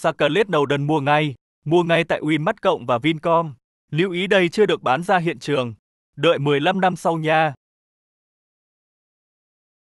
Scarlett Nowden mua ngay, mua ngay tại Winmart Cộng và Vincom. Lưu ý đây chưa được bán ra hiện trường. Đợi 15 năm sau nha.